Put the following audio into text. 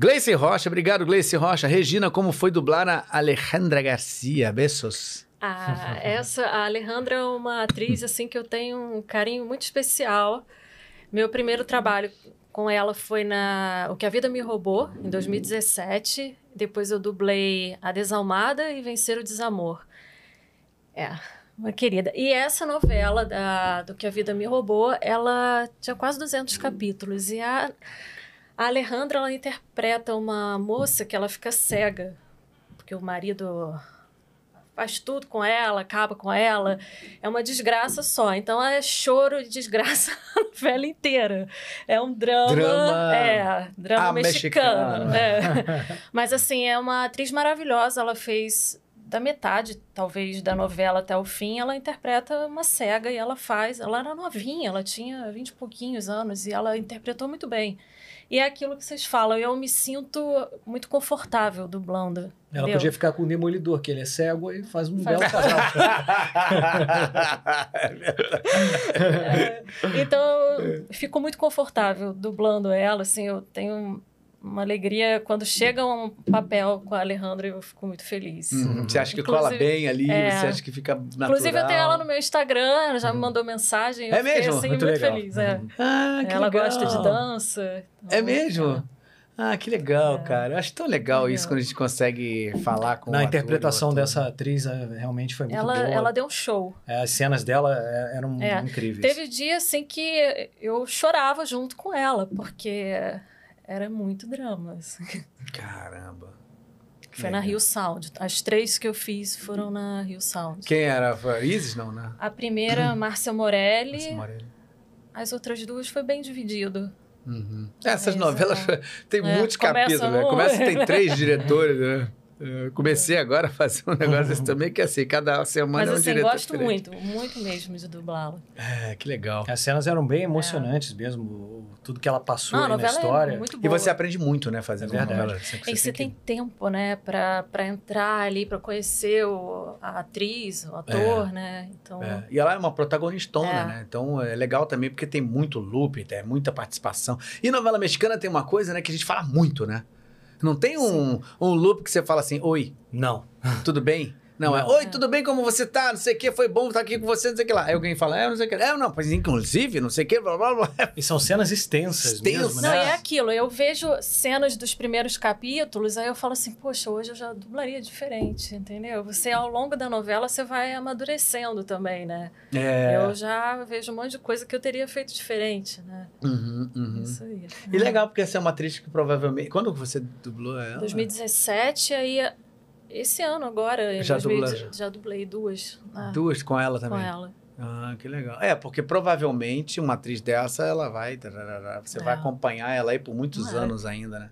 Gleice Rocha, obrigado, Gleice Rocha. Regina, como foi dublar a Alejandra Garcia? Beijos. Ah, essa, a Alejandra é uma atriz assim que eu tenho um carinho muito especial. Meu primeiro trabalho com ela foi na O que a vida me roubou em 2017. Depois eu dublei A Desalmada e Vencer o Desamor. É, uma querida. E essa novela da, do que a vida me roubou, ela tinha quase 200 capítulos e a a Alejandra, ela interpreta uma moça que ela fica cega, porque o marido faz tudo com ela, acaba com ela. É uma desgraça só. Então é choro e desgraça a novela inteira. É um drama. Drama. É, drama ah, mexicano. mexicano. É. Mas assim, é uma atriz maravilhosa. Ela fez da metade, talvez, da novela até o fim, ela interpreta uma cega e ela faz. Ela era novinha, ela tinha vinte e pouquinhos anos e ela interpretou muito bem. E é aquilo que vocês falam, eu me sinto muito confortável dublando. Ela entendeu? podia ficar com o Demolidor, que ele é cego e faz um faz... belo casal. é, então, eu fico muito confortável dublando ela, assim, eu tenho uma alegria. Quando chega um papel com a Alejandra, eu fico muito feliz. Uhum. Você acha que inclusive, cola bem ali? É, você acha que fica natural? Inclusive, eu tenho ela no meu Instagram, ela já me uhum. mandou mensagem. É mesmo? Assim, muito, muito feliz. É. Uhum. É. Ah, que ela legal. gosta de dança. Então, é mesmo? É. Ah, que legal, é. cara. Eu acho tão legal, isso uhum. quando a gente consegue falar com Na interpretação dessa atriz, é, realmente foi muito ela, boa. Ela deu um show. É, as cenas dela é, eram é. incríveis. Teve dia, assim, que eu chorava junto com ela, porque era muito dramas. Assim. Caramba. Foi Legal. na Rio Sound. As três que eu fiz foram na Rio Sound. Quem era? Foi Isis? Não, né? A primeira, Márcia Morelli. Márcia Morelli. As outras duas foi bem dividido. Uhum. Essas novelas é. têm é, muitos capítulos, né? Começa, tem três diretores, né? Eu eh, comecei agora a fazer um negócio desse também, que é assim, cada semana Mas, é um assim, diretor gosto diferente. muito, muito mesmo de dublá la É, que legal. As cenas eram bem emocionantes é. mesmo, tudo que ela passou Não, na é história. É muito boa. E você aprende muito, né, fazendo é novela. Você, é, é que você tem, que... tempo, né, pra, pra entrar ali, pra conhecer o, a atriz, o ator, é. né? Então... É. E ela é uma protagonistona, né? Então é legal também, porque tem muito loop, tem muita participação. E novela mexicana tem uma coisa, né, que a gente fala muito, né? Não tem um, um loop que você fala assim, oi. Não. Tudo bem? Não, é, oi, é. tudo bem, como você tá? Não sei o que, foi bom estar aqui com você, não sei o que lá. Aí alguém fala, é, não sei o que. É, não, mas inclusive, não sei o que, blá, blá, blá. E são cenas extensas Extensas. mesmo, né? Não, é aquilo, eu vejo cenas dos primeiros capítulos, aí eu falo assim, poxa, hoje eu já dublaria diferente, entendeu? Você, ao longo da novela, você vai amadurecendo também, né? É. Eu já vejo um monte de coisa que eu teria feito diferente, né? Uhum, uhum. Isso aí. E legal, porque essa é uma atriz que provavelmente... Quando você dublou ela? 2017, aí esse ano agora. Já Já dublei duas. Né? Duas com ela também? Com ela. Ah, que legal. É, porque provavelmente uma atriz dessa, ela vai. Tararara, você é. vai acompanhar ela aí por muitos é. anos ainda, né?